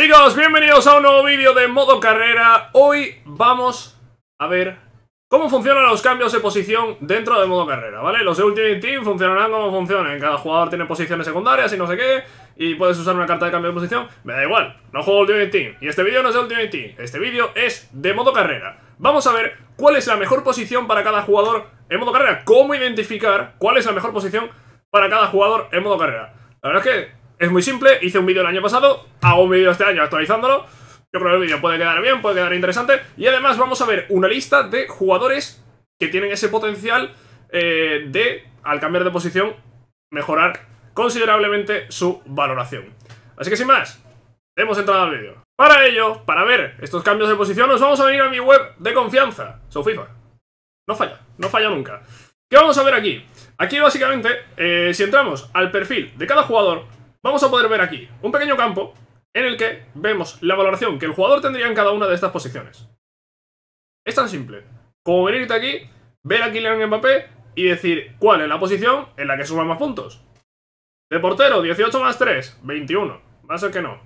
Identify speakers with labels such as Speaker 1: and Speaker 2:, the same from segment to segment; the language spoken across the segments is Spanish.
Speaker 1: Chicos, bienvenidos a un nuevo vídeo de modo carrera. Hoy vamos a ver cómo funcionan los cambios de posición dentro de modo carrera, ¿vale? Los de Ultimate Team funcionarán como funcionan. Cada jugador tiene posiciones secundarias y no sé qué, y puedes usar una carta de cambio de posición. Me da igual, no juego Ultimate Team. Y este vídeo no es de Ultimate Team, este vídeo es de modo carrera. Vamos a ver cuál es la mejor posición para cada jugador en modo carrera. Cómo identificar cuál es la mejor posición para cada jugador en modo carrera. La verdad es que es muy simple, hice un vídeo el año pasado, hago un vídeo este año actualizándolo. Yo creo que el vídeo puede quedar bien, puede quedar interesante. Y además vamos a ver una lista de jugadores que tienen ese potencial eh, de, al cambiar de posición, mejorar considerablemente su valoración. Así que sin más, hemos entrado al vídeo. Para ello, para ver estos cambios de posición, nos vamos a venir a mi web de confianza, SoFIFA. No falla, no falla nunca. ¿Qué vamos a ver aquí? Aquí básicamente, eh, si entramos al perfil de cada jugador, vamos a poder ver aquí un pequeño campo en el que vemos la valoración que el jugador tendría en cada una de estas posiciones. Es tan simple como venirte aquí, ver a Kylian Mbappé y decir cuál es la posición en la que suma más puntos. De portero, 18 más 3, 21. Va a ser que no.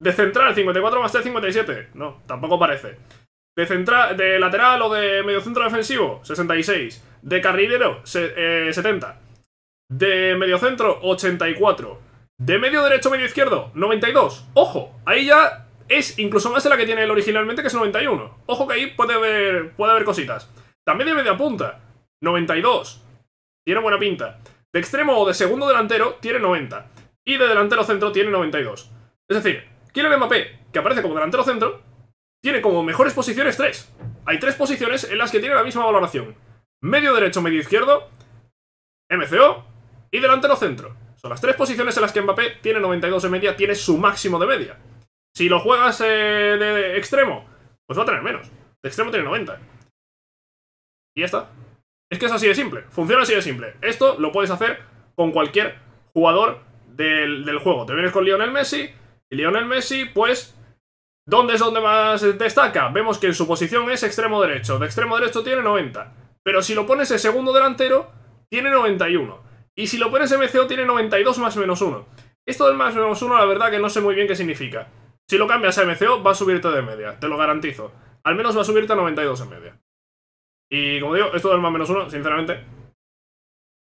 Speaker 1: De central, 54 más 3, 57. No, tampoco parece. De, central, de lateral o de mediocentro defensivo, 66. De carrilero, 70. Eh, de mediocentro, 84. De medio derecho, medio izquierdo, 92. Ojo, ahí ya es incluso más de la que tiene el originalmente, que es 91. Ojo que ahí puede haber, puede haber cositas. También de media punta, 92. Tiene buena pinta. De extremo o de segundo delantero, tiene 90. Y de delantero centro, tiene 92. Es decir, Kylian Mbappé, que aparece como delantero centro, tiene como mejores posiciones 3. Hay tres posiciones en las que tiene la misma valoración. Medio derecho, medio izquierdo, MCO y delantero centro las tres posiciones en las que Mbappé tiene 92 de media, tiene su máximo de media. Si lo juegas eh, de, extremo, pues va a tener menos. De extremo tiene 90. Y ya está. Es que es así de simple. Funciona así de simple. Esto lo puedes hacer con cualquier jugador del, del juego. Te vienes con Lionel Messi y Lionel Messi, pues ¿Dónde es donde más destaca? Vemos que en su posición es extremo derecho. De extremo derecho tiene 90. Pero si lo pones de segundo delantero, tiene 91. Y si lo pones en tiene 92 más menos 1. Esto del más menos 1 la verdad que no sé muy bien qué significa. Si lo cambias a MCO va a subirte de media, te lo garantizo. Al menos va a subirte a 92 en media. Y como digo, esto del más menos 1, sinceramente,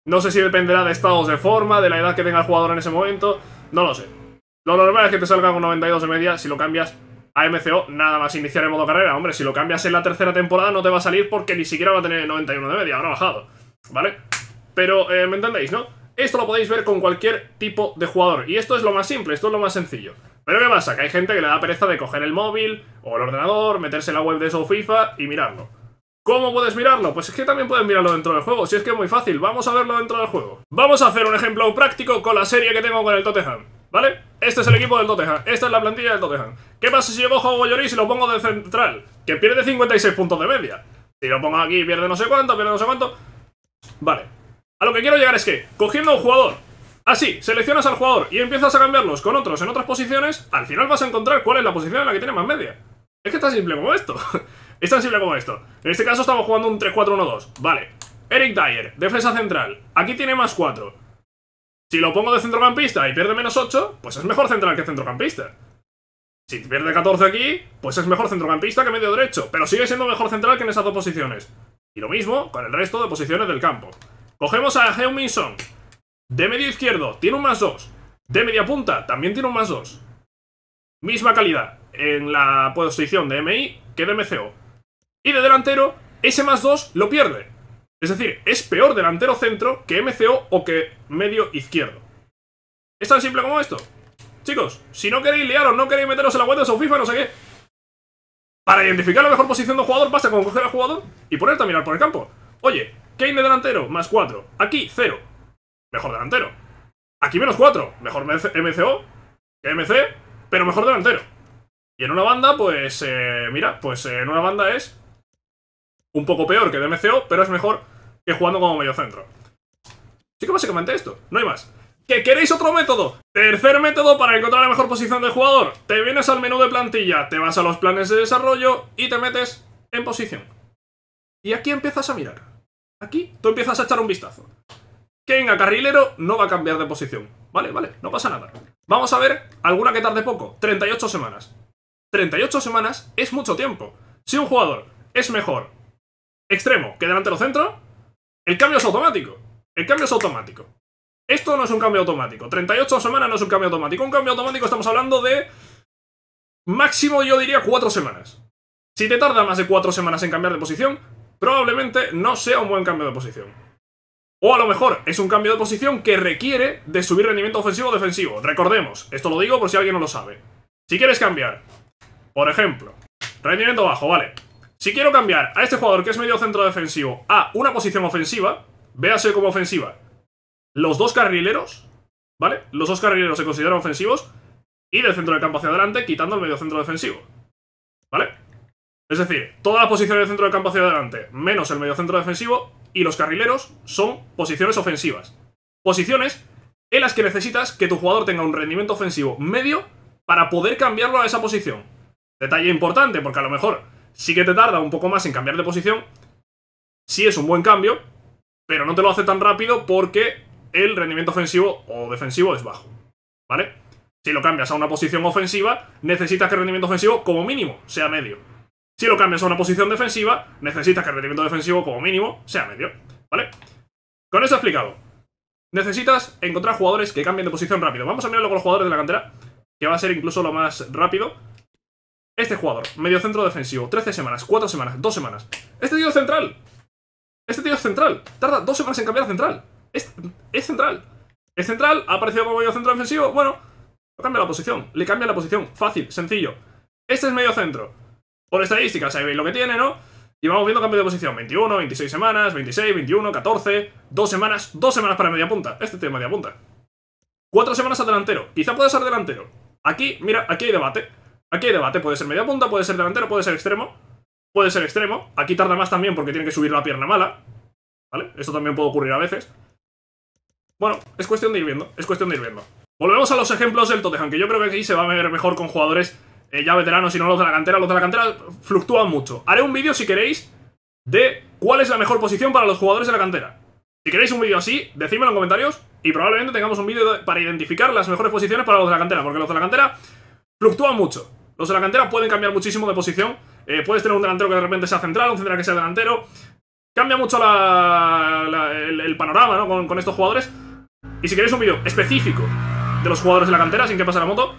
Speaker 1: no sé si dependerá de estados de forma, de la edad que tenga el jugador en ese momento, no lo sé. Lo normal es que te salga con 92 de media si lo cambias a MCO nada más iniciar el modo carrera. Hombre, si lo cambias en la tercera temporada no te va a salir porque ni siquiera va a tener 91 de media, habrá bajado, ¿vale? Pero, eh, ¿me entendéis, no? Esto lo podéis ver con cualquier tipo de jugador. Y esto es lo más simple, esto es lo más sencillo. Pero ¿qué pasa? Que hay gente que le da pereza de coger el móvil o el ordenador, meterse en la web de FIFA y mirarlo. ¿Cómo puedes mirarlo? Pues es que también puedes mirarlo dentro del juego, si es que es muy fácil, vamos a verlo dentro del juego. Vamos a hacer un ejemplo práctico con la serie que tengo con el Tottenham, ¿vale? Este es el equipo del Tottenham, esta es la plantilla del Tottenham. ¿Qué pasa si yo cojo a y lo pongo de central? Que pierde 56 puntos de media. Si lo pongo aquí pierde no sé cuánto, pierde no sé cuánto... Vale, a lo que quiero llegar es que, cogiendo a un jugador, así, seleccionas al jugador y empiezas a cambiarlos con otros en otras posiciones, al final vas a encontrar cuál es la posición en la que tiene más media. Es que es tan simple como esto. es tan simple como esto. En este caso estamos jugando un 3-4-1-2. Vale. Eric Dyer, defensa central. Aquí tiene más 4. Si lo pongo de centrocampista y pierde menos 8, pues es mejor central que centrocampista. Si pierde 14 aquí, pues es mejor centrocampista que medio derecho, pero sigue siendo mejor central que en esas dos posiciones. Y lo mismo con el resto de posiciones del campo. Cogemos a heung De medio izquierdo, tiene un más 2. De media punta, también tiene un más 2. Misma calidad en la posición de MI que de MCO. Y de delantero, ese más 2 lo pierde. Es decir, es peor delantero centro que MCO o que medio izquierdo. Es tan simple como esto. Chicos, si no queréis liaros, no queréis meteros en la web de FIFA, no sé qué. Para identificar la mejor posición de un jugador, basta con coger al jugador y ponerte a mirar por el campo. Oye, Kane de delantero, más 4. Aquí, 0. Mejor delantero. Aquí menos 4. Mejor MCO que MC, pero mejor delantero. Y en una banda, pues, eh, mira, pues eh, en una banda es un poco peor que de MCO, pero es mejor que jugando como medio centro. Así que básicamente esto, no hay más. ¿Que queréis otro método? Tercer método para encontrar la mejor posición del jugador. Te vienes al menú de plantilla, te vas a los planes de desarrollo y te metes en posición. Y aquí empiezas a mirar aquí, tú empiezas a echar un vistazo. Que carrilero no va a cambiar de posición. Vale, vale, no pasa nada. Vamos a ver alguna que tarde poco. 38 semanas. 38 semanas es mucho tiempo. Si un jugador es mejor extremo que delantero centro, el cambio es automático. El cambio es automático. Esto no es un cambio automático. 38 semanas no es un cambio automático. Un cambio automático estamos hablando de máximo yo diría 4 semanas. Si te tarda más de 4 semanas en cambiar de posición, probablemente no sea un buen cambio de posición. O a lo mejor es un cambio de posición que requiere de subir rendimiento ofensivo o defensivo. Recordemos, esto lo digo por si alguien no lo sabe. Si quieres cambiar, por ejemplo, rendimiento bajo, vale. Si quiero cambiar a este jugador que es medio centro defensivo a una posición ofensiva, véase como ofensiva. Los dos carrileros, ¿vale? Los dos carrileros se consideran ofensivos y del centro del campo hacia adelante quitando el medio centro defensivo. ¿Vale? Es decir, todas las posiciones del centro del campo hacia adelante, menos el mediocentro defensivo y los carrileros, son posiciones ofensivas. Posiciones en las que necesitas que tu jugador tenga un rendimiento ofensivo medio para poder cambiarlo a esa posición. Detalle importante, porque a lo mejor sí que te tarda un poco más en cambiar de posición, sí es un buen cambio, pero no te lo hace tan rápido porque el rendimiento ofensivo o defensivo es bajo, ¿vale? Si lo cambias a una posición ofensiva, necesitas que el rendimiento ofensivo como mínimo sea medio. Si lo cambias a una posición defensiva, necesitas que el rendimiento defensivo como mínimo sea medio, ¿vale? Con eso explicado, necesitas encontrar jugadores que cambien de posición rápido. Vamos a mirarlo con los jugadores de la cantera, que va a ser incluso lo más rápido. Este jugador, Medio centro defensivo, 13 semanas, 4 semanas, 2 semanas. Este tío es central. Este tío es central. Tarda 2 semanas en cambiar a central. Es, central. Es central, ha aparecido como medio centro defensivo. Bueno, cambia la posición. Le cambia la posición. Fácil, sencillo. Este es medio centro por estadísticas, ahí veis lo que tiene, ¿no? Y vamos viendo cambio de posición, 21, 26 semanas, 26, 21, 14, 2 semanas, 2 semanas para media punta, este tiene media punta. 4 semanas a delantero, quizá puede ser delantero. Aquí, mira, aquí hay debate, aquí hay debate, puede ser media punta, puede ser delantero, puede ser extremo, puede ser extremo. Aquí tarda más también porque tiene que subir la pierna mala, ¿vale? Esto también puede ocurrir a veces. Bueno, es cuestión de ir viendo, es cuestión de ir viendo. Volvemos a los ejemplos del Tottenham, que yo creo que aquí se va a ver mejor con jugadores eh, ya veteranos, no los de la cantera. Los de la cantera fluctúan mucho. Haré un vídeo, si queréis, de cuál es la mejor posición para los jugadores de la cantera. Si queréis un vídeo así, decídmelo en comentarios y probablemente tengamos un vídeo para identificar las mejores posiciones para los de la cantera, porque los de la cantera fluctúan mucho. Los de la cantera pueden cambiar muchísimo de posición. Eh, puedes tener un delantero que de repente sea central, un central que sea delantero. Cambia mucho la, la, el, panorama ¿no? con, con estos jugadores. Y si queréis un vídeo específico de los jugadores de la cantera, sin que pase la moto,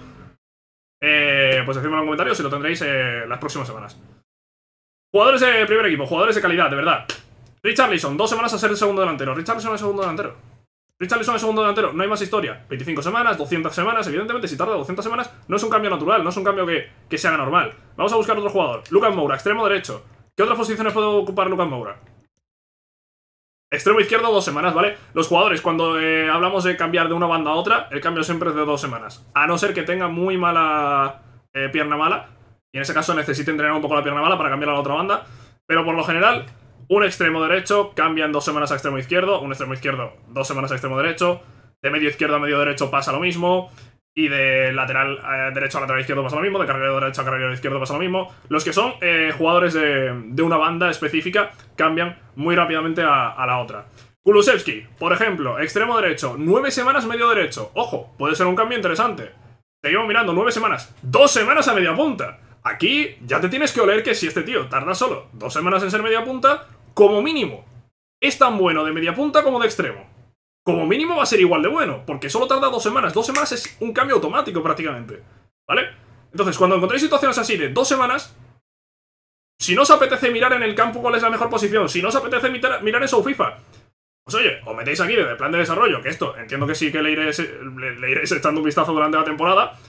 Speaker 1: eh, pues decídmelo en los comentarios si lo tendréis eh, las próximas semanas. Jugadores de primer equipo, jugadores de calidad, de verdad. Richarlison, dos semanas a ser el segundo delantero. Richarlison es segundo delantero. Richarlison es segundo delantero, no hay más historia. 25 semanas, 200 semanas, evidentemente si tarda 200 semanas no es un cambio natural, no es un cambio que, se haga normal. Vamos a buscar otro jugador. Lucas Moura, extremo derecho. ¿Qué otras posiciones puede ocupar Lucas Moura? Extremo izquierdo, dos semanas, ¿vale? Los jugadores, cuando eh, hablamos de cambiar de una banda a otra, el cambio siempre es de dos semanas. A no ser que tenga muy mala eh, pierna mala. Y en ese caso necesita entrenar un poco la pierna mala para cambiar a la otra banda. Pero por lo general, un extremo derecho cambian dos semanas a extremo izquierdo. Un extremo izquierdo, dos semanas a extremo derecho. De medio izquierdo a medio derecho pasa lo mismo. Y de lateral eh, derecho a lateral izquierdo pasa lo mismo. De carrera derecho a carrera izquierdo pasa lo mismo. Los que son eh, jugadores de, una banda específica cambian muy rápidamente a, la otra. Kulusevski, por ejemplo, extremo derecho, nueve semanas medio derecho. Ojo, puede ser un cambio interesante mirando nueve semanas. ¡Dos semanas a media punta! Aquí ya te tienes que oler que si este tío tarda solo dos semanas en ser media punta, como mínimo, es tan bueno de media punta como de extremo. Como mínimo va a ser igual de bueno, porque solo tarda dos semanas. Dos semanas es un cambio automático prácticamente. ¿Vale? Entonces, cuando encontréis situaciones así de dos semanas, si no os apetece mirar en el campo cuál es la mejor posición, si no os apetece mirar, en su FIFA, pues oye, os metéis aquí desde el plan de desarrollo, que esto entiendo que sí que le iréis, echando un vistazo durante la temporada.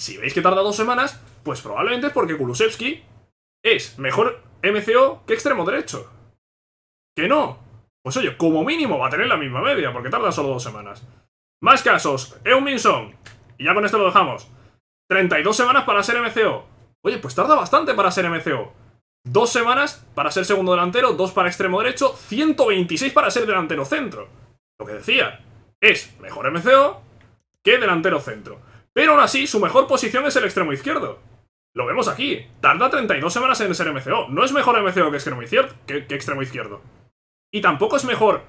Speaker 1: Si veis que tarda dos semanas, pues probablemente es porque Kulusevski es mejor MCO que extremo derecho. Que no. Pues oye, como mínimo va a tener la misma media, porque tarda solo dos semanas. Más casos. Euminson. Y ya con esto lo dejamos. 32 semanas para ser MCO. Oye, pues tarda bastante para ser MCO. Dos semanas para ser segundo delantero, dos para extremo derecho, 126 para ser delantero centro. Lo que decía, es mejor MCO que delantero centro. Pero aún así, su mejor posición es el extremo izquierdo. Lo vemos aquí. Tarda 32 semanas en ser MCO. No es mejor MCO que extremo izquierdo. extremo izquierdo. Y tampoco es mejor,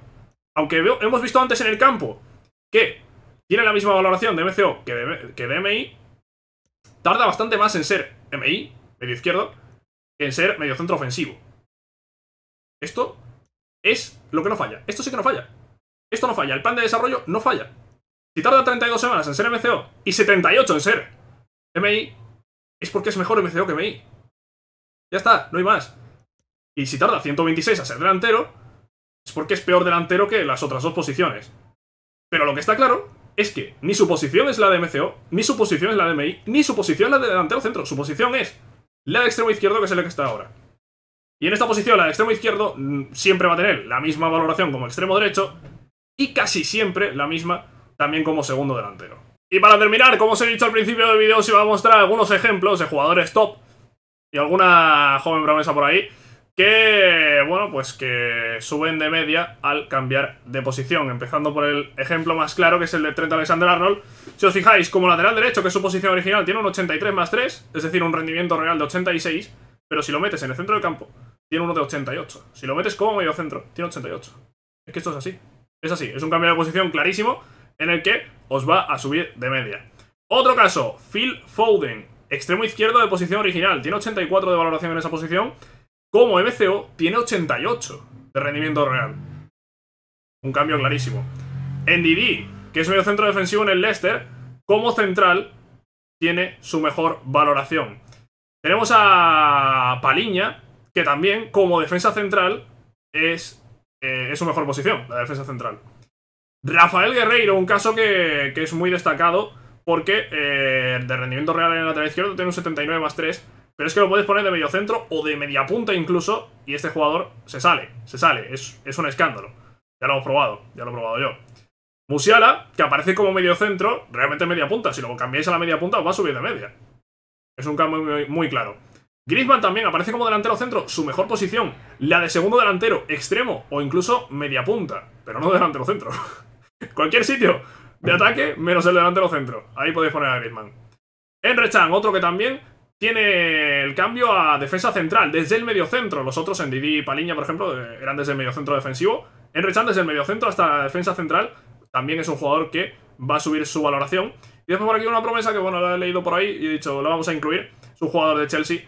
Speaker 1: aunque hemos visto antes en el campo, que tiene la misma valoración de MCO que que de MI, tarda bastante más en ser MI, medio izquierdo, en ser mediocentro ofensivo. Esto es lo que no falla. Esto sí que no falla. Esto no falla. El plan de desarrollo no falla. Si tarda 32 semanas en ser MCO y 78 en ser MI, es porque es mejor MCO que MI. Ya está, no hay más. Y si tarda 126 a ser delantero, es porque es peor delantero que las otras dos posiciones. Pero lo que está claro es que ni su posición es la de MCO, ni su posición es la de MI, ni su posición es la de delantero centro. Su posición es la de extremo izquierdo, que es el que está ahora. Y en esta posición, la de extremo izquierdo mm, siempre va a tener la misma valoración como extremo derecho y casi siempre la misma también como segundo delantero. Y para terminar, como os he dicho al principio del vídeo, os iba a mostrar algunos ejemplos de jugadores top y alguna joven promesa por ahí que, bueno, pues que suben de media al cambiar de posición. Empezando por el ejemplo más claro, que es el de Trent Alexander-Arnold. Si os fijáis, como lateral derecho, que es su posición original, tiene un 83 más 3, es decir, un rendimiento real de 86, pero si lo metes en el centro del campo, tiene uno de 88. Si lo metes como medio centro, tiene 88. Es que esto es así. Es así, es un cambio de posición clarísimo en el que os va a subir de media. Otro caso, Phil Foden, extremo izquierdo de posición original, tiene 84 de valoración en esa posición, como MCO tiene 88 de rendimiento real. Un cambio clarísimo. Didi, que es medio centro defensivo en el Leicester, como central, tiene su mejor valoración. Tenemos a Paliña, que también como defensa central es, eh, su mejor posición, la defensa central. Rafael Guerreiro, un caso que, es muy destacado porque eh, de rendimiento real en la lateral izquierdo tiene un 79 más 3 pero es que lo puedes poner de medio centro o de media punta incluso, y este jugador se sale, se sale, es, un escándalo. Ya lo hemos probado, ya lo he probado yo. Musiala, que aparece como medio centro, realmente media punta, si lo cambiáis a la media punta va a subir de media. Es un cambio muy, claro. Griezmann también aparece como delantero centro, su mejor posición, la de segundo delantero, extremo o incluso media punta, pero no delantero centro. Cualquier sitio de ataque menos el delantero centro. Ahí podéis poner a Griezmann. Enrechan, otro que también tiene el cambio a defensa central, desde el mediocentro. Los otros, en Didi y Paliña, por ejemplo, eh, eran desde el mediocentro defensivo. En desde el mediocentro hasta la defensa central. También es un jugador que va a subir su valoración. Y después por aquí una promesa que, bueno, la he leído por ahí y he dicho, la vamos a incluir. Es un jugador de Chelsea.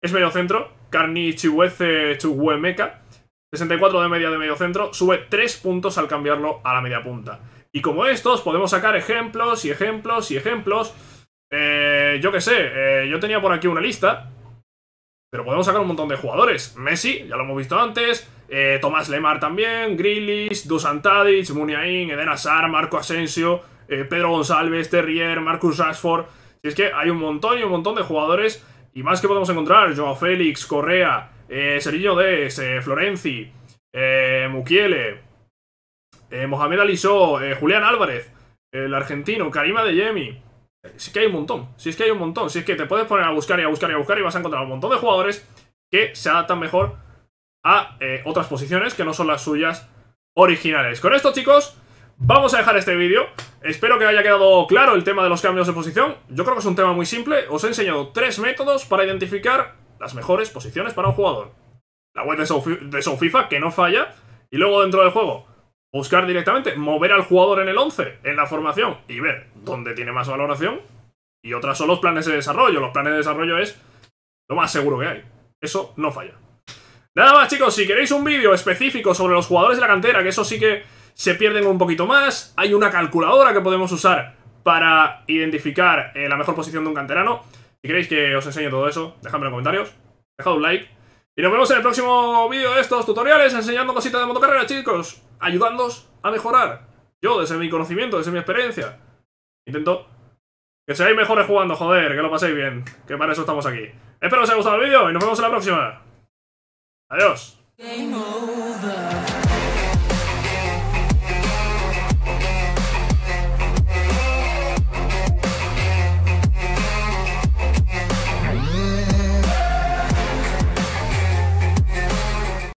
Speaker 1: Es mediocentro. Carni Chihuece 64 de media de medio centro Sube 3 puntos al cambiarlo a la media punta. Y como estos, podemos sacar ejemplos y ejemplos y ejemplos eh, yo qué sé, eh, yo tenía por aquí una lista. Pero podemos sacar un montón de jugadores. Messi, ya lo hemos visto antes. Eh, Tomás Lemar también. Grilis, Dusan Tadic, Muniain, Eden Hazard, Marco Asensio, Pedro González, Terrier, Marcus Rashford. Si es que hay un montón y un montón de jugadores. Y más que podemos encontrar. Joao Félix, Correa, Serillo Des, Florenzi, Mukiele, Mohamed Alisó, Julián Álvarez, el argentino, Karima De Yemi si es que hay un montón, si es que hay un montón, si es que te puedes poner a buscar y a buscar y a buscar y vas a encontrar un montón de jugadores que se adaptan mejor a eh, otras posiciones que no son las suyas originales. Con esto, chicos, vamos a dejar este vídeo. Espero que haya quedado claro el tema de los cambios de posición. Yo creo que es un tema muy simple. Os he enseñado tres métodos para identificar las mejores posiciones para un jugador. La web de SoFifa, que no falla, y luego dentro del juego Buscar directamente, mover al jugador en el 11, en la formación, y ver dónde tiene más valoración. Y otras son los planes de desarrollo. Los planes de desarrollo es lo más seguro que hay. Eso no falla. Nada más, chicos, si queréis un vídeo específico sobre los jugadores de la cantera, que eso sí que se pierden un poquito más, hay una calculadora que podemos usar para identificar eh, la mejor posición de un canterano. Si queréis que os enseñe todo eso, dejadme en los comentarios, dejad un like y nos vemos en el próximo vídeo de estos tutoriales enseñando cositas de motocarrera, chicos. Ayudándoos a mejorar. Yo, desde mi conocimiento, desde mi experiencia. Intento que seáis mejores jugando, joder, que lo paséis bien. Que para eso estamos aquí. Espero que os haya gustado el vídeo y nos vemos en la próxima. Adiós.